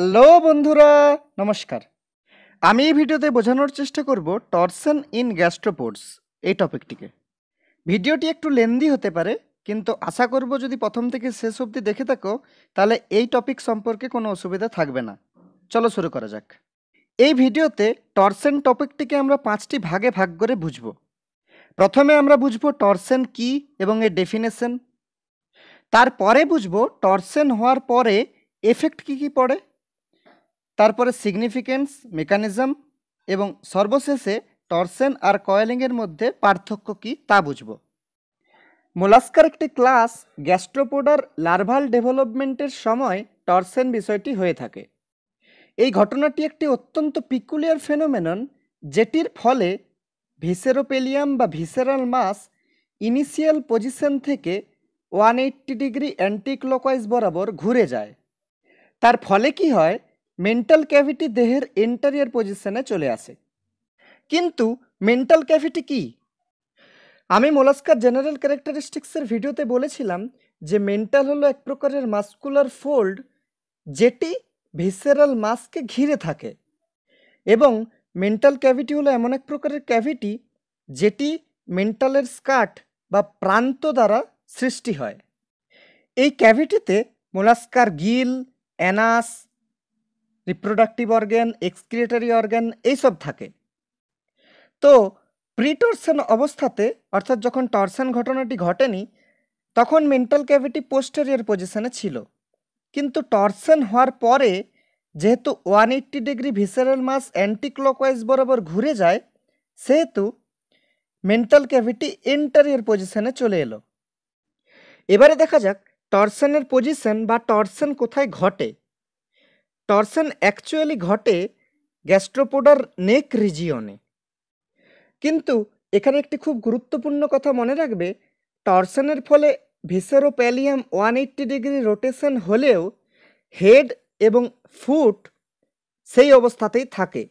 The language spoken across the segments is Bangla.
হ্যালো বন্ধুরা নমস্কার আমি এই ভিডিওতে বোঝানোর চেষ্টা করব টর্সন ইন গ্যাস্ট্রোপোর্টস এই টপিকটিকে ভিডিওটি একটু লেন্দি হতে পারে কিন্তু আশা করব যদি প্রথম থেকে শেষ অবধি দেখে থাকো তাহলে এই টপিক সম্পর্কে কোনো অসুবিধা থাকবে না চলো শুরু করা যাক এই ভিডিওতে টর্সেন টপিকটিকে আমরা পাঁচটি ভাগে ভাগ করে বুঝব প্রথমে আমরা বুঝব টর্সেন কি এবং এর ডেফিনেশন তারপরে বুঝব টর্সেন হওয়ার পরে এফেক্ট কি কি পড়ে তারপরে সিগনিফিকেন্স মেকানিজম এবং সর্বশেষে টর্সেন আর কয়েলিংয়ের মধ্যে পার্থক্য কী তা বুঝব মোলাস্কার একটি ক্লাস গ্যাস্ট্রোপোডার লার্ভাল ডেভেলপমেন্টের সময় টর্সেন বিষয়টি হয়ে থাকে এই ঘটনাটি একটি অত্যন্ত পিকুলিয়ার ফেনোমেনন যেটির ফলে ভিসেরোপেলিয়াম বা ভিসেরাল মাস ইনিশিয়াল পজিশন থেকে ওয়ান এইট্টি ডিগ্রি অ্যান্টিক্লোকাইজ বরাবর ঘুরে যায় তার ফলে কি হয় মেন্টাল ক্যাভিটি দেহের এন্টারিয়ার পজিশনে চলে আসে কিন্তু মেন্টাল ক্যাভিটি কি আমি মোলাস্কার জেনারেল ক্যারেক্টারিস্টিক্সের ভিডিওতে বলেছিলাম যে মেন্টাল হলো এক প্রকারের মাস্কুলার ফোল্ড যেটি ভিসেরাল মাস্ককে ঘিরে থাকে এবং মেন্টাল ক্যাভিটি হলো এমন এক প্রকারের ক্যাভিটি যেটি মেন্টালের স্কাট বা প্রান্ত দ্বারা সৃষ্টি হয় এই ক্যাভিটিতে মোলাস্কার gill anus reproductive organ excretory organ এইসব থাকে তো প্রিটর্সেন অবস্থাতে অর্থাৎ যখন টর্সেন ঘটনাটি ঘটেনি তখন মেন্টাল ক্যাভিটি পোস্টেরিয়ার পজিশনে ছিল কিন্তু টর্সেন হওয়ার পরে যেহেতু one eighty degree visceral mass anti বরাবর ঘুরে যায় সেহেতু মেন্টাল ক্যাভিটি এন্টারিয়ার পজিশনে চলে এলো এবারে দেখা যাক টর্সনের পজিশন বা টর্সেন কোথায় ঘটে টর্সন অ্যাকচুয়ালি ঘটে গ্যাস্ট্রোপোডার নেক রিজিয়নে কিন্তু এখানে একটি খুব গুরুত্বপূর্ণ কথা মনে রাখবে টর্সনের ফলে visceropallium one eighty degree rotation হলেও হেড এবং ফুট সেই অবস্থাতেই থাকে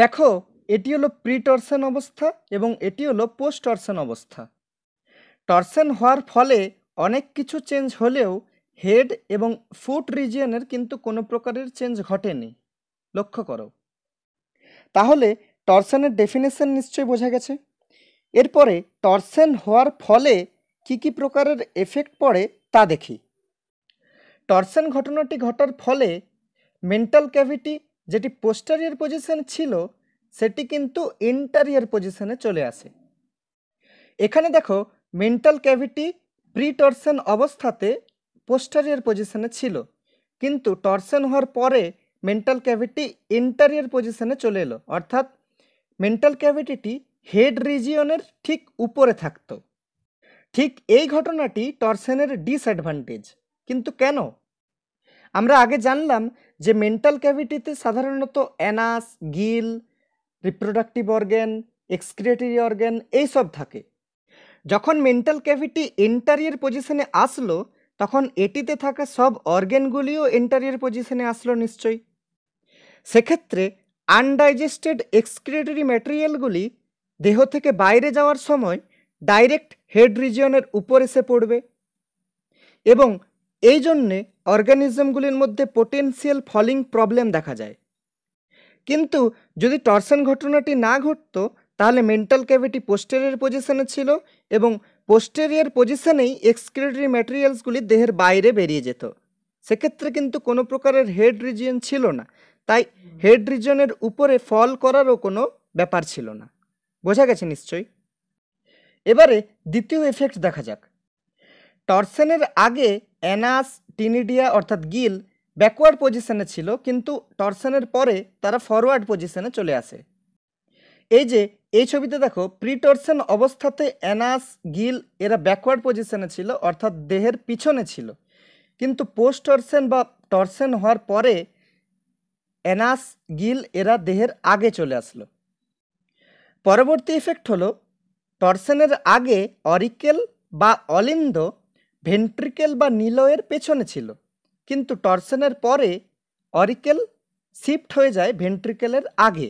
দেখো এটি হলো প্রি টর্সন অবস্থা এবং এটি হলো পোস্ট টর্সন অবস্থা টর্সন হওয়ার ফলে অনেক কিছু চেঞ্জ হলেও হেড এবং ফুট রিজিয়নের কিন্তু কোনো প্রকারের চেঞ্জ ঘটেনি লক্ষ্য করো তাহলে টর্সেনের ডেফিনেশন নিশ্চয়ই বোঝা গেছে এরপরে টর্সেন হওয়ার ফলে কি কি প্রকারের এফেক্ট পড়ে তা দেখি টর্সেন ঘটনাটি ঘটার ফলে মেন্টাল ক্যাভিটি যেটি পোস্টারিয়ার পজিশন ছিল সেটি কিন্তু ইন্টারিয়ার পজিশনে চলে আসে এখানে দেখো মেন্টাল ক্যাভিটি প্রি টর্সেন অবস্থাতে পোস্টারিয়ার পজিশানে ছিল কিন্তু টর্সেন হওয়ার পরে মেন্টাল ক্যাভিটি ইন্টারিয়ার পজিশানে চলে এলো অর্থাৎ মেন্টাল ক্যাভিটিটি হেড রিজিয়নের ঠিক উপরে থাকতো ঠিক এই ঘটনাটি টর্সেনের ডিসঅ্যাডভান্টেজ কিন্তু কেন আমরা আগে জানলাম যে মেন্টাল ক্যাভিটিতে সাধারণত anus gill reproductive organ excretory organ এইসব থাকে যখন মেন্টাল ক্যাভিটি ইন্টারিয়ার পজিশনে আসলো তখন এটিতে থাকা সব অর্গ্যানগুলিও এন্টারিয়ার পজিশনে আসলো নিশ্চয়ই সেক্ষেত্রে আনডাইজেস্টেড এক্সক্রিটরি ম্যাটেরিয়ালগুলি দেহ থেকে বাইরে যাওয়ার সময় ডাইরেক্ট হেড রিজিয়নের উপর এসে পড়বে এবং এই জন্যে অর্গানিজমগুলির মধ্যে পোটেন্সিয়াল ফলিং প্রবলেম দেখা যায় কিন্তু যদি টর্সন ঘটনাটি না ঘটত তাহলে মেন্টাল ক্যাভিটি পোস্টেরের পজিশনে ছিল এবং পোস্টেরিয়ার পজিশনেই এক্সক্রেটরি ম্যাটেরিয়ালসগুলি দেহের বাইরে বেরিয়ে যেত সেক্ষেত্রে কিন্তু কোনো প্রকারের হেড রিজিয়ন ছিল না তাই হেড রিজনের উপরে ফল করারও কোনো ব্যাপার ছিল না বোঝা গেছে নিশ্চয়ই এবারে দ্বিতীয় এফেক্ট দেখা যাক টর্সেনের আগে অ্যানাস টিনিডিয়া অর্থাৎ গিল ব্যাকওয়ার্ড পজিশনে ছিল কিন্তু টর্সেনের পরে তারা ফরওয়ার্ড পজিশনে চলে আসে এই যে এই ছবিতে দেখো প্রিটর্সেন অবস্থাতে অ্যানাস গিল এরা ব্যাকওয়ার্ড পজিশনে ছিল অর্থাৎ দেহের পিছনে ছিল কিন্তু পোস্ট টর্সেন বা টর্সেন হওয়ার পরে অ্যানাস গিল এরা দেহের আগে চলে আসলো পরবর্তী ইফেক্ট হলো টর্সেনের আগে অরিকেল বা অলিন্দ ভেন্ট্রিকেল বা নিলয়ের পেছনে ছিল কিন্তু টর্সেনের পরে অরিকেল শিফট হয়ে যায় ভেন্ট্রিকেলের আগে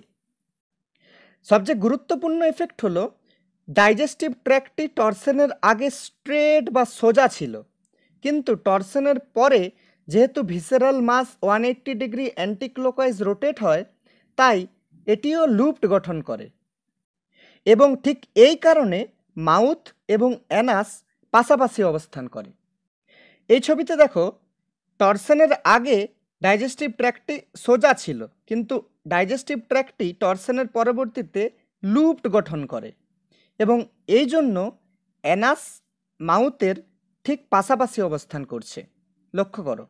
সবচেয়ে গুরুত্বপূর্ণ এফেক্ট হলো ডাইজেস্টিভ ট্র্যাকটি টর্সেনের আগে স্ট্রেট বা সোজা ছিল কিন্তু টর্সেনের পরে যেহেতু visceral mass one eighty degree anticlockwise rotate হয় তাই এটিও লুপড গঠন করে এবং ঠিক এই কারণে মাউথ এবং অ্যানাস পাশাপাশি অবস্থান করে এই ছবিতে দেখো টর্সেনের আগে ডাইজেস্টিভ ট্র্যাকটি সোজা ছিল কিন্তু ডাইজেস্টিভ ট্র্যাকটি টর্সেনের পরবর্তীতে লুপড গঠন করে এবং এই জন্য অ্যানাস মাউথের ঠিক পাশাপাশি অবস্থান করছে লক্ষ্য করো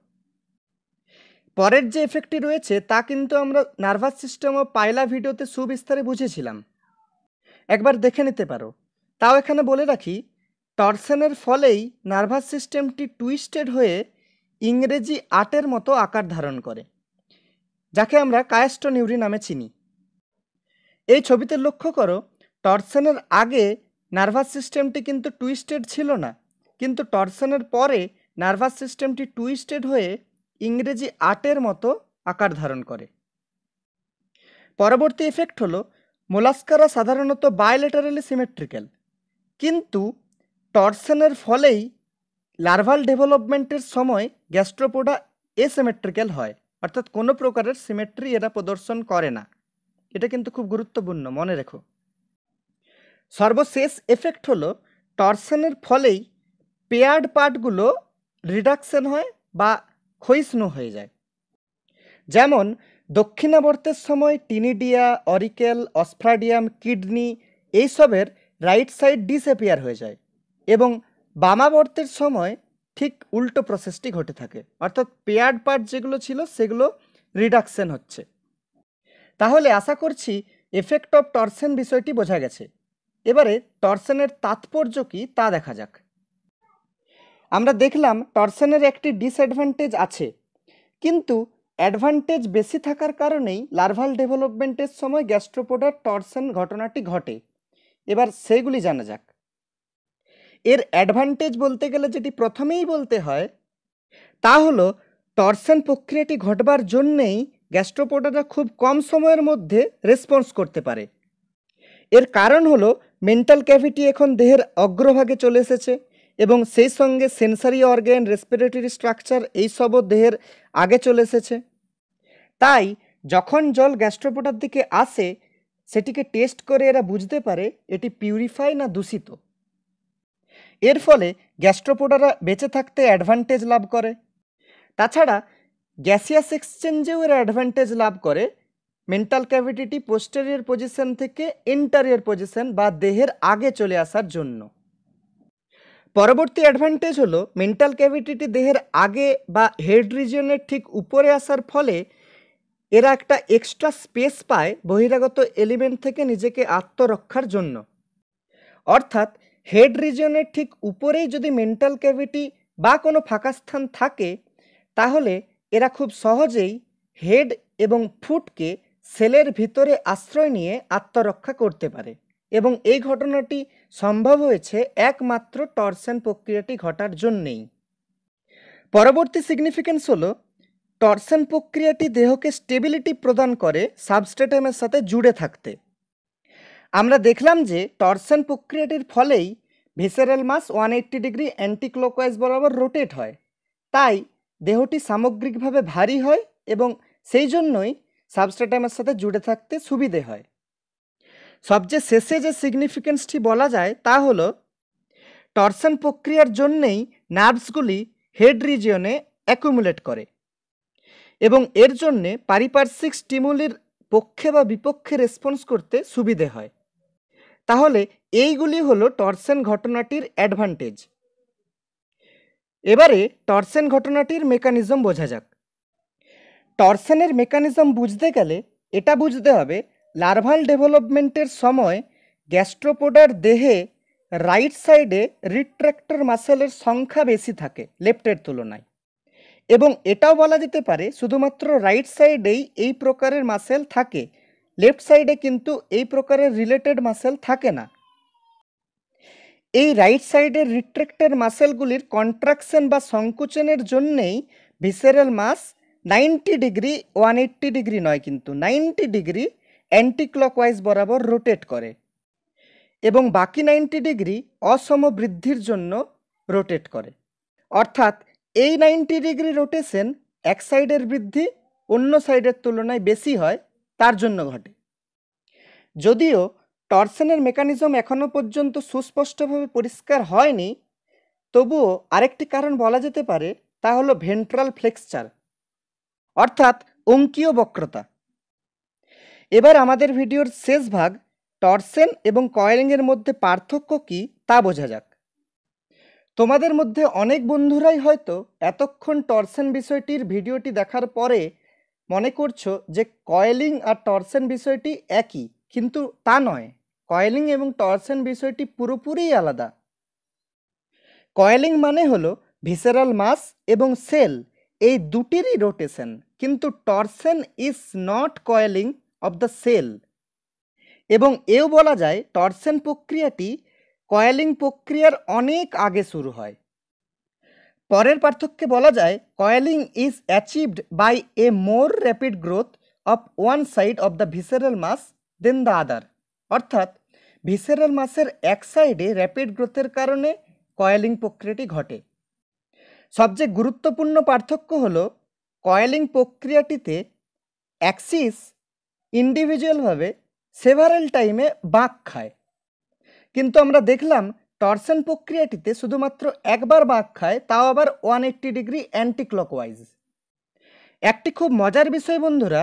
পরের যে এফেক্টটি রয়েছে তা কিন্তু আমরা নার্ভাস সিস্টেম ও পায়লা ভিডিওতে সুবিস্তারে বুঝেছিলাম একবার দেখে নিতে পারো তাও এখানে বলে রাখি টর্সেনের ফলেই নার্ভাস সিস্টেমটি টুইস্টেড হয়ে ইংরেজি আটের মতো আকার ধারণ করে যাকে আমরা কায়েস্টনিউরি নিউরি নামে চিনি এই ছবিতে লক্ষ্য করো টর্সনের আগে নার্ভাস সিস্টেমটি কিন্তু টুইস্টেড ছিল না কিন্তু টর্সনের পরে নার্ভাস সিস্টেমটি টুইস্টেড হয়ে ইংরেজি আটের মতো আকার ধারণ করে পরবর্তী এফেক্ট হলো মোলাস্কারা সাধারণত বায়োলেটারালি সিমেট্রিক্যাল কিন্তু টর্সনের ফলেই লার্ভাল ডেভেলপমেন্টের সময় গ্যাস্ট্রোপোডা এসিমেট্রিক্যাল হয় অর্থাৎ কোনো প্রকারের সিমেট্রি এরা প্রদর্শন করে না এটা কিন্তু খুব গুরুত্বপূর্ণ মনে রেখো সর্বশেষ এফেক্ট হল টর্সেনের ফলেই পেয়ার্ড পার্টগুলো রিডাকশন হয় বা ক্ষয়িষ্ণু হয়ে যায় যেমন দক্ষিণাবর্তের সময় টিনিডিয়া অরিকেল অসফ্রাডিয়াম কিডনি এইসবের রাইট সাইড ডিসঅ্যাপিয়ার হয়ে যায় এবং বামাবর্তের সময় ঠিক উল্টো প্রসেসটি ঘটে থাকে অর্থাৎ পেয়ার্ড পার্ট যেগুলো ছিল সেগুলো রিডাকশন হচ্ছে তাহলে আশা করছি এফেক্ট অফ টর্সেন বিষয়টি বোঝা গেছে এবারে টর্সেনের তাৎপর্য কী তা দেখা যাক আমরা দেখলাম টর্সেনের একটি ডিসঅ্যাডভান্টেজ আছে কিন্তু অ্যাডভান্টেজ বেশি থাকার কারণেই লার্ভাল ডেভেলপমেন্টের সময় গ্যাস্ট্রোপোডার টর্সেন ঘটনাটি ঘটে এবার সেগুলি জানা যাক এর অ্যাডভান্টেজ বলতে গেলে যেটি প্রথমেই বলতে হয় তা হলো টর্সেন প্রক্রিয়াটি ঘটবার জন্যেই গ্যাস্ট্রোপোডাটা খুব কম সময়ের মধ্যে রেসপন্স করতে পারে এর কারণ হলো মেন্টাল ক্যাভিটি এখন দেহের অগ্রভাগে চলে এসেছে এবং সেই সঙ্গে সেন্সারি অর্গ্যান রেসপিরেটরি স্ট্রাকচার এইসবও দেহের আগে চলে এসেছে তাই যখন জল গ্যাস্ট্রোপোডার দিকে আসে সেটিকে টেস্ট করে এরা বুঝতে পারে এটি পিউরিফাই না দূষিত এর ফলে গ্যাস্ট্রোপোডারা বেঁচে থাকতে অ্যাডভান্টেজ লাভ করে তাছাড়া গ্যাসিয়াস এক্সচেঞ্জেও এরা অ্যাডভান্টেজ লাভ করে মেন্টাল ক্যাভিটিটি পোস্টেরিয়ার পজিশন থেকে ইন্টারিয়ার পজিশন বা দেহের আগে চলে আসার জন্য পরবর্তী অ্যাডভান্টেজ হলো মেন্টাল ক্যাভিটিটি দেহের আগে বা হেড রিজিয়নের ঠিক উপরে আসার ফলে এরা একটা এক্সট্রা স্পেস পায় বহিরাগত এলিমেন্ট থেকে নিজেকে আত্মরক্ষার জন্য অর্থাৎ হেড রিজনের ঠিক উপরেই যদি মেন্টাল ক্যাভিটি বা কোনো ফাঁকা স্থান থাকে তাহলে এরা খুব সহজেই হেড এবং ফুটকে সেলের ভিতরে আশ্রয় নিয়ে আত্মরক্ষা করতে পারে এবং এই ঘটনাটি সম্ভব হয়েছে একমাত্র টর্সেন প্রক্রিয়াটি ঘটার জন্যেই পরবর্তী সিগনিফিকেন্স হল টর্সেন প্রক্রিয়াটি দেহকে স্টেবিলিটি প্রদান করে সাবস্টেটামের সাথে জুড়ে থাকতে আমরা দেখলাম যে টর্সেন প্রক্রিয়াটির ফলেই visceral mass one eighty degree anticlockwise বরাবর রোটেট হয় তাই দেহটি সামগ্রিকভাবে ভারী হয় এবং সেই জন্যই সাবস্ট্রেটামের সাথে জুড়ে থাকতে সুবিধে হয় সবচেয়ে শেষে যে সিগনিফিকেন্সটি বলা যায় তা হলো টর্সেন প্রক্রিয়ার জন্যেই নার্ভসগুলি হেড রিজিয়নে অ্যাকুমুলেট করে এবং এর জন্যে পারিপার্শ্বিক স্টিমুলির পক্ষে বা বিপক্ষে রেসপন্স করতে সুবিধে হয় তাহলে এইগুলি হলো টর্সেন ঘটনাটির অ্যাডভান্টেজ এবারে টর্সেন ঘটনাটির মেকানিজম বোঝা যাক টর্সেনের মেকানিজম বুঝতে গেলে এটা বুঝতে হবে লার্ভাল ডেভেলপমেন্টের সময় গ্যাস্ট্রোপোডার দেহে রাইট সাইডে রিট্র্যাক্টর মাসেলের সংখ্যা বেশি থাকে লেফটের তুলনায় এবং এটাও বলা যেতে পারে শুধুমাত্র রাইট সাইডেই এই প্রকারের মাসেল থাকে লেফট সাইডে কিন্তু এই প্রকারের রিলেটেড মাসেল থাকে না এই রাইট সাইডের রিট্রেক্টের মাসেলগুলির কন্ট্রাকশন বা সংকুচনের জন্যেই visceral mass ninety degree one eighty degree নয় কিন্তু নাইনটি ডিগ্রি অ্যান্টি ওয়াইজ বরাবর রোটেট করে এবং বাকি নাইনটি ডিগ্রি অসম বৃদ্ধির জন্য রোটেট করে অর্থাৎ এই নাইনটি ডিগ্রি রোটেশন এক সাইডের বৃদ্ধি অন্য সাইডের তুলনায় বেশি হয় তার জন্য ঘটে যদিও টর্সেনের মেকানিজম এখনও পর্যন্ত সুস্পষ্টভাবে পরিষ্কার হয়নি তবুও আরেকটি কারণ বলা যেতে পারে তা হলো ভেন্ট্রাল ফ্লেক্সচার অর্থাৎ অঙ্কীয় বক্রতা এবার আমাদের ভিডিওর শেষ ভাগ টর্সেন এবং কয়েলিংয়ের মধ্যে পার্থক্য কী তা বোঝা যাক তোমাদের মধ্যে অনেক বন্ধুরাই হয়তো এতক্ষণ টর্সেন বিষয়টির ভিডিওটি দেখার পরে মনে করছো যে কয়েলিং আর টর্সেন বিষয়টি একই কিন্তু তা নয় কয়েলিং এবং টর্সেন বিষয়টি পুরোপুরিই আলাদা কয়েলিং মানে হলো ভিসেরাল মাস এবং সেল এই দুটিরই রোটেশন কিন্তু torsion is not coiling of the cell এবং এও বলা যায় টর্সেন প্রক্রিয়াটি কয়েলিং প্রক্রিয়ার অনেক আগে শুরু হয় পরের পার্থক্যে বলা যায় coiling is achieved by a more rapid growth of one side of the visceral mass than the other অর্থাৎ ভিসেরাল মাসের এক সাইডে র্যাপিড গ্রোথের কারণে কয়েলিং প্রক্রিয়াটি ঘটে সবচেয়ে গুরুত্বপূর্ণ পার্থক্য হল কয়েলিং প্রক্রিয়াটিতে অ্যাক্সিস ইন্ডিভিজুয়ালভাবে সেভারেল টাইমে বাঁক খায় কিন্তু আমরা দেখলাম টর্শন প্রক্রিয়াটিতে শুধুমাত্র একবার বাঁক খায় তাও আবার one eighty degree anti clockwise একটি খুব মজার বিষয় বন্ধুরা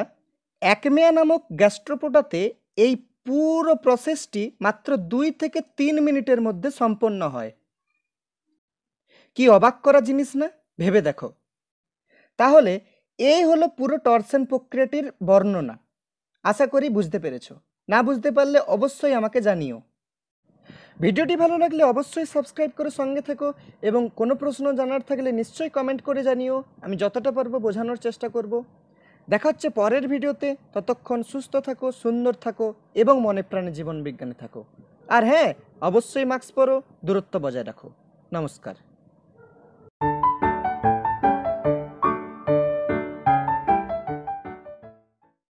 একমেয়া নামক গ্যাস্ট্রোপোটাতে এই পুরো প্রসেসটি মাত্র দুই থেকে তিন মিনিটের মধ্যে সম্পন্ন হয় কি অবাক করা জিনিস না ভেবে দেখো তাহলে এই হলো পুরো টর্শন প্রক্রিয়াটির বর্ণনা আশা করি বুঝতে পেরেছ না বুঝতে পারলে অবশ্যই আমাকে জানিও ভিডিওটি ভালো লাগলে অবশ্যই সাবস্ক্রাইব করে সঙ্গে থেকো এবং কোনো প্রশ্ন জানার থাকলে নিশ্চয়ই কমেন্ট করে জানিও আমি যতটা পারবো বোঝানোর চেষ্টা করব দেখা হচ্ছে পরের ভিডিওতে ততক্ষণ সুস্থ থাকো সুন্দর থাকো এবং মনে প্রাণে জীবন বিজ্ঞানে থাকো আর হ্যাঁ অবশ্যই মাস্ক পরো দূরত্ব বজায় রাখো নমস্কার